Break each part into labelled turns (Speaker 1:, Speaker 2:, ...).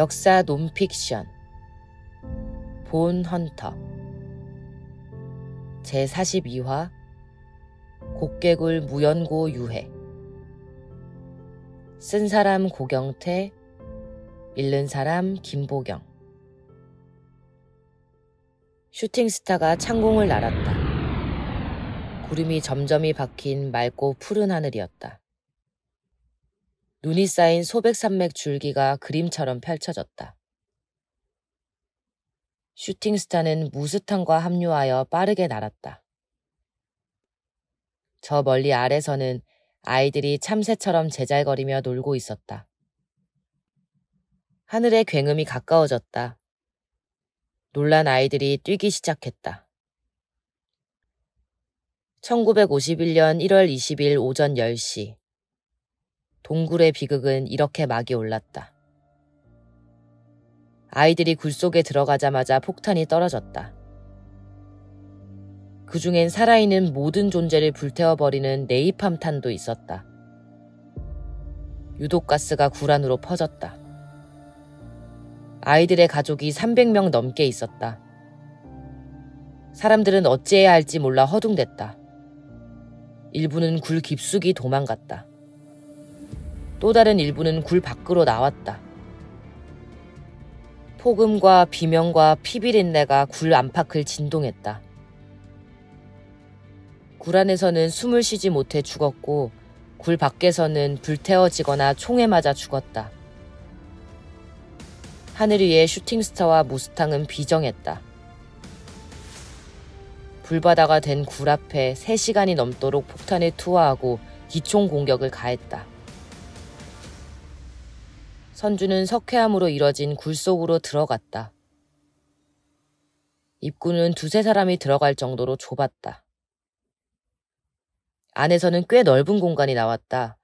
Speaker 1: 역사 논픽션 본 헌터 제42화 곡개굴 무연고 유해 쓴 사람 고경태 읽는 사람 김보경 슈팅스타가 창공을 날았다. 구름이 점점이 박힌 맑고 푸른 하늘이었다. 눈이 쌓인 소백산맥 줄기가 그림처럼 펼쳐졌다. 슈팅스타는 무스탄과 합류하여 빠르게 날았다. 저 멀리 아래서는 아이들이 참새처럼 제잘거리며 놀고 있었다. 하늘의 굉음이 가까워졌다. 놀란 아이들이 뛰기 시작했다. 1951년 1월 20일 오전 10시 동굴의 비극은 이렇게 막이 올랐다. 아이들이 굴 속에 들어가자마자 폭탄이 떨어졌다. 그 중엔 살아있는 모든 존재를 불태워버리는 네이팜탄도 있었다. 유독가스가 굴 안으로 퍼졌다. 아이들의 가족이 300명 넘게 있었다. 사람들은 어찌해야 할지 몰라 허둥댔다. 일부는 굴 깊숙이 도망갔다. 또 다른 일부는 굴 밖으로 나왔다. 폭음과 비명과 피비린내가 굴 안팎을 진동했다. 굴 안에서는 숨을 쉬지 못해 죽었고 굴 밖에서는 불태워지거나 총에 맞아 죽었다. 하늘 위의 슈팅스타와 무스탕은 비정했다. 불바다가 된 굴 앞에 3시간이 넘도록 폭탄을 투하하고 기총 공격을 가했다. 선주는 석회암으로 이뤄진 굴 속으로 들어갔다. 입구는 두세 사람이 들어갈 정도로 좁았다. 안에서는 꽤 넓은 공간이 나왔다.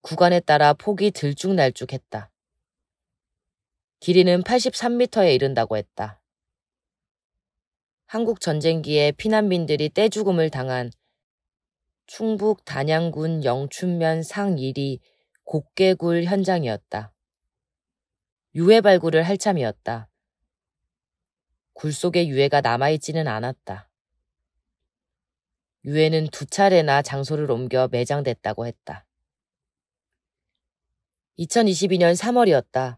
Speaker 1: 구간에 따라 폭이 들쭉날쭉했다. 길이는 83m에 이른다고 했다. 한국 전쟁기에 피난민들이 떼죽음을 당한 충북 단양군 영춘면 상1이 곡개굴 현장이었다. 유해 발굴을 할 참이었다. 굴 속에 유해가 남아있지는 않았다. 유해는 두 차례나 장소를 옮겨 매장됐다고 했다. 2022년 3월이었다.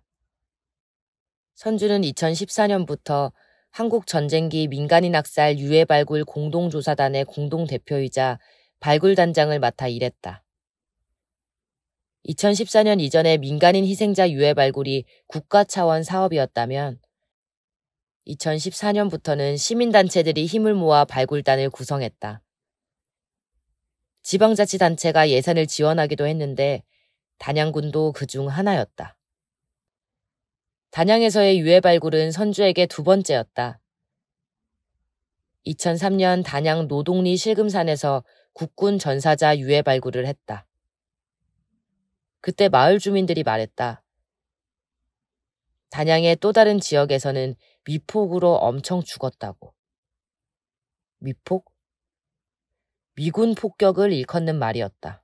Speaker 1: 선주는 2014년부터 한국전쟁기 민간인 학살 유해 발굴 공동조사단의 공동대표이자 발굴단장을 맡아 일했다. 2014년 이전에 민간인 희생자 유해 발굴이 국가 차원 사업이었다면 2014년부터는 시민단체들이 힘을 모아 발굴단을 구성했다. 지방자치단체가 예산을 지원하기도 했는데 단양군도 그 중 하나였다. 단양에서의 유해 발굴은 선주에게 두 번째였다. 2003년 단양 노동리 실금산에서 국군 전사자 유해 발굴을 했다. 그때 마을 주민들이 말했다. 단양의 또 다른 지역에서는 미폭으로 엄청 죽었다고. 미폭? 미군 폭격을 일컫는 말이었다.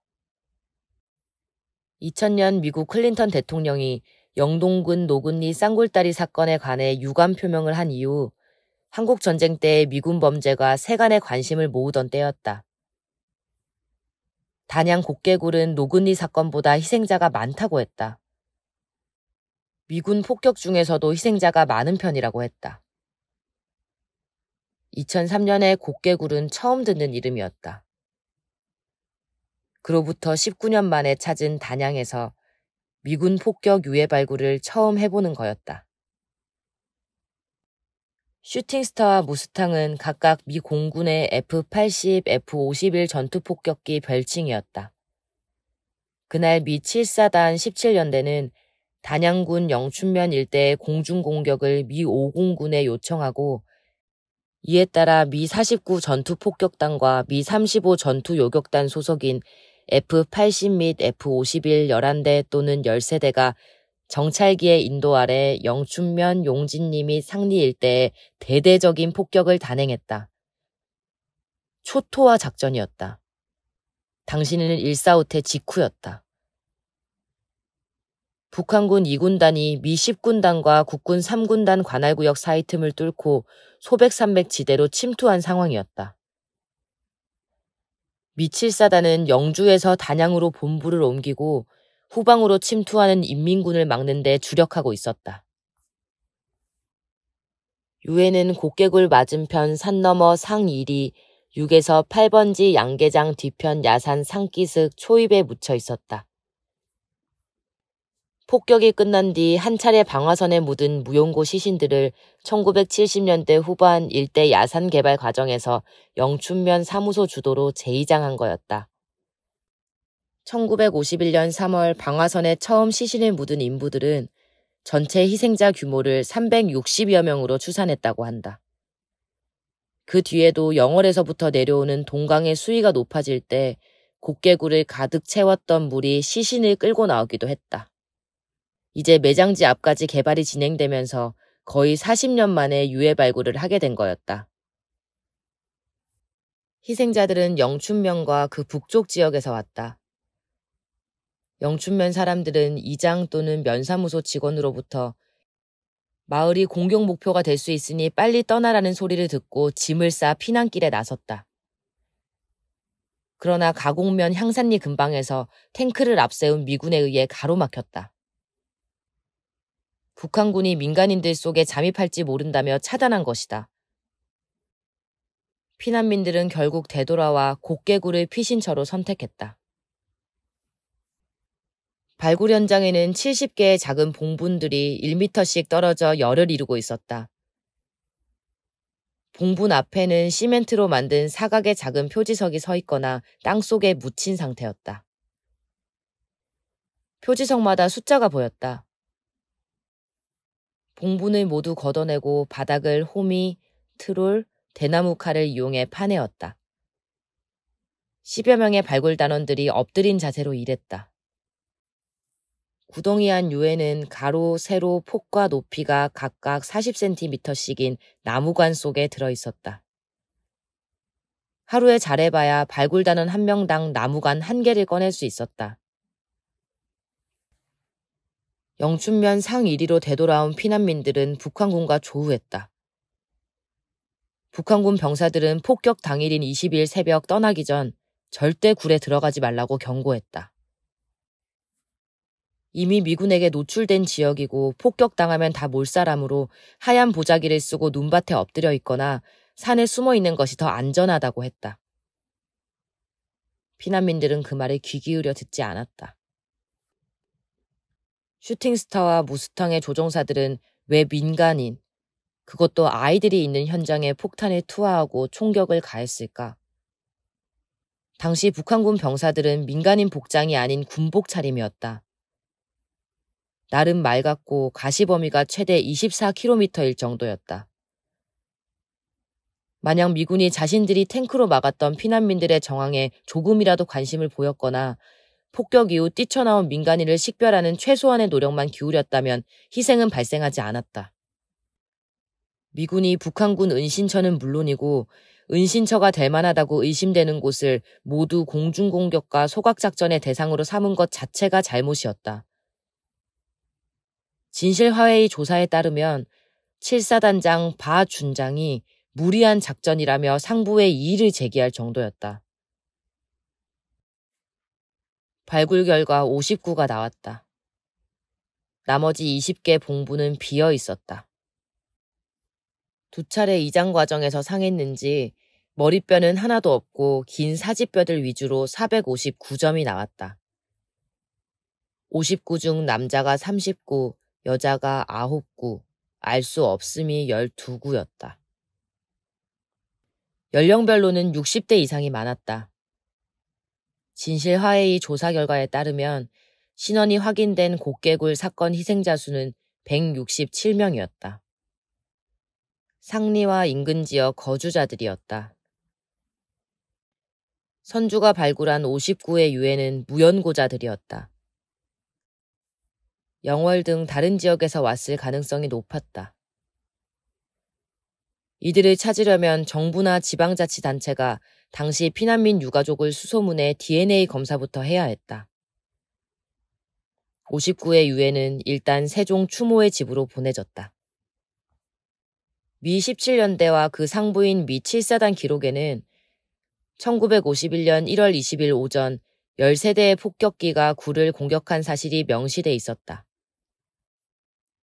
Speaker 1: 2000년 미국 클린턴 대통령이 영동군 노군리 쌍골다리 사건에 관해 유감 표명을 한 이후 한국 전쟁 때의 미군 범죄가 세간의 관심을 모으던 때였다. 단양 곡개굴은 노근리 사건보다 희생자가 많다고 했다. 미군 폭격 중에서도 희생자가 많은 편이라고 했다. 2003년에 곡개굴은 처음 듣는 이름이었다. 그로부터 19년 만에 찾은 단양에서 미군 폭격 유해 발굴을 처음 해보는 거였다. 슈팅스타와 무스탕은 각각 미 공군의 F-80, F-51 전투폭격기 별칭이었다. 그날 미 7사단 17연대는 단양군 영춘면 일대의 공중공격을 미 5공군에 요청하고 이에 따라 미 49 전투폭격단과 미 35 전투요격단 소속인 F-80 및 F-51 11대 또는 13대가 정찰기의 인도 아래 영춘면 용진님이 상리 일대에 대대적인 폭격을 단행했다. 초토화 작전이었다. 당신은 일사후퇴 직후였다. 북한군 2군단이 미 10군단과 국군 3군단 관할구역 사이 틈을 뚫고 소백산맥 지대로 침투한 상황이었다. 미칠사단은 영주에서 단양으로 본부를 옮기고 후방으로 침투하는 인민군을 막는 데 주력하고 있었다. 유엔은 곡개굴 맞은편 산 너머 상 1위 6에서 8번지 양계장 뒤편 야산 상기슥 초입에 묻혀 있었다. 폭격이 끝난 뒤 한 차례 방화선에 묻은 무용고 시신들을 1970년대 후반 일대 야산 개발 과정에서 영춘면 사무소 주도로 재이장한 거였다. 1951년 3월 방화선에 처음 시신을 묻은 인부들은 전체 희생자 규모를 360여 명으로 추산했다고 한다. 그 뒤에도 영월에서부터 내려오는 동강의 수위가 높아질 때 곡개구를 가득 채웠던 물이 시신을 끌고 나오기도 했다. 이제 매장지 앞까지 개발이 진행되면서 거의 40년 만에 유해 발굴을 하게 된 거였다. 희생자들은 영춘면과 그 북쪽 지역에서 왔다. 영춘면 사람들은 이장 또는 면사무소 직원으로부터 마을이 공격 목표가 될 수 있으니 빨리 떠나라는 소리를 듣고 짐을 싸 피난길에 나섰다. 그러나 가곡면 향산리 근방에서 탱크를 앞세운 미군에 의해 가로막혔다. 북한군이 민간인들 속에 잠입할지 모른다며 차단한 것이다. 피난민들은 결국 되돌아와 곡개구를 피신처로 선택했다. 발굴 현장에는 70개의 작은 봉분들이 1미터씩 떨어져 열을 이루고 있었다. 봉분 앞에는 시멘트로 만든 사각의 작은 표지석이 서 있거나 땅속에 묻힌 상태였다. 표지석마다 숫자가 보였다. 봉분을 모두 걷어내고 바닥을 호미, 트롤, 대나무 칼을 이용해 파내었다. 10여 명의 발굴 단원들이 엎드린 자세로 일했다. 구덩이안 유해는 가로, 세로, 폭과 높이가 각각 40cm씩인 나무관 속에 들어있었다. 하루에 잘해봐야 발굴단은 한 명당 나무관 한 개를 꺼낼 수 있었다. 영춘면 상1위로 되돌아온 피난민들은 북한군과 조우했다. 북한군 병사들은 폭격 당일인 20일 새벽 떠나기 전 절대 굴에 들어가지 말라고 경고했다. 이미 미군에게 노출된 지역이고 폭격당하면 다 몰사람으로 하얀 보자기를 쓰고 눈밭에 엎드려 있거나 산에 숨어 있는 것이 더 안전하다고 했다. 피난민들은 그 말에 귀 기울여 듣지 않았다. 슈팅스타와 무스탕의 조종사들은 왜 민간인, 그것도 아이들이 있는 현장에 폭탄을 투하하고 총격을 가했을까? 당시 북한군 병사들은 민간인 복장이 아닌 군복 차림이었다. 나름 맑았고 가시 범위가 최대 24km일 정도였다. 만약 미군이 자신들이 탱크로 막았던 피난민들의 정황에 조금이라도 관심을 보였거나 폭격 이후 뛰쳐나온 민간인을 식별하는 최소한의 노력만 기울였다면 희생은 발생하지 않았다. 미군이 북한군 은신처는 물론이고 은신처가 될 만하다고 의심되는 곳을 모두 공중공격과 소각작전의 대상으로 삼은 것 자체가 잘못이었다. 진실화해의 조사에 따르면 7사단장 바 준장이 무리한 작전이라며 상부에 이의를 제기할 정도였다. 발굴 결과 59가 나왔다. 나머지 20개 봉부는 비어 있었다. 두 차례 이장 과정에서 상했는지 머리뼈는 하나도 없고 긴 사지뼈들 위주로 459점이 나왔다. 59중 남자가 39, 여자가 아홉 구, 알 수 없음이 열두 구였다. 연령별로는 60대 이상이 많았다. 진실화해의 조사 결과에 따르면 신원이 확인된 곡개굴 사건 희생자 수는 167명이었다. 상리와 인근 지역 거주자들이었다. 선주가 발굴한 59의 유해는 무연고자들이었다. 영월 등 다른 지역에서 왔을 가능성이 높았다. 이들을 찾으려면 정부나 지방자치단체가 당시 피난민 유가족을 수소문해 DNA 검사부터 해야 했다. 59의 유해는 일단 세종 추모의 집으로 보내졌다. 미 17년대와 그 상부인 미 7사단 기록에는 1951년 1월 20일 오전 13대의 폭격기가 굴을 공격한 사실이 명시돼 있었다.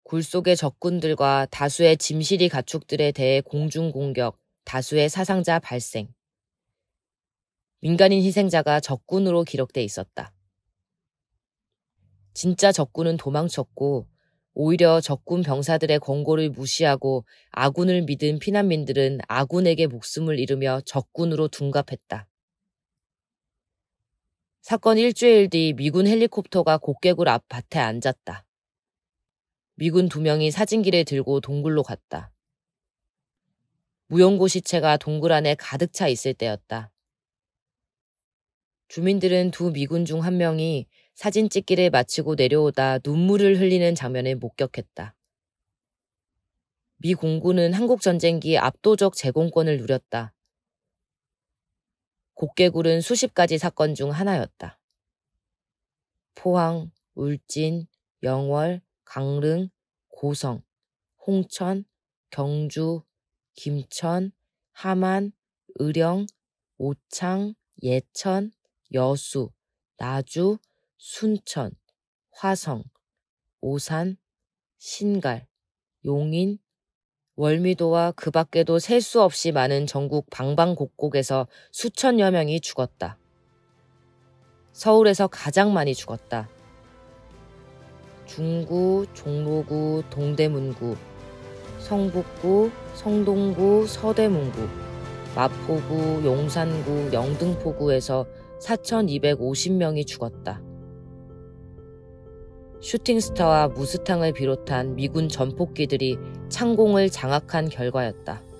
Speaker 1: 굴 속의 적군들과 다수의 짐실이 가축들에 대해 공중 공격, 다수의 사상자 발생. 민간인 희생자가 적군으로 기록돼 있었다. 진짜 적군은 도망쳤고 오히려 적군 병사들의 권고를 무시하고 아군을 믿은 피난민들은 아군에게 목숨을 잃으며 적군으로 둔갑했다. 사건 일주일 뒤 미군 헬리콥터가 곡개굴 앞 밭에 앉았다. 미군 두 명이 사진기를 들고 동굴로 갔다. 무용고 시체가 동굴 안에 가득 차 있을 때였다. 주민들은 두 미군 중 한 명이 사진 찍기를 마치고 내려오다 눈물을 흘리는 장면을 목격했다. 미 공군은 한국 전쟁기 압도적 제공권을 누렸다. 곡개굴은 수십 가지 사건 중 하나였다. 포항, 울진, 영월, 강릉, 고성, 홍천, 경주, 김천, 함안, 의령, 오창, 예천, 여수, 나주, 순천, 화성, 오산, 신갈, 용인, 월미도와 그 밖에도 셀 수 없이 많은 전국 방방곡곡에서 수천여 명이 죽었다. 서울에서 가장 많이 죽었다. 중구, 종로구, 동대문구, 성북구, 성동구, 서대문구, 마포구, 용산구, 영등포구에서 4,250명이 죽었다. 슈팅스타와 무스탕을 비롯한 미군 전폭기들이 창공을 장악한 결과였다.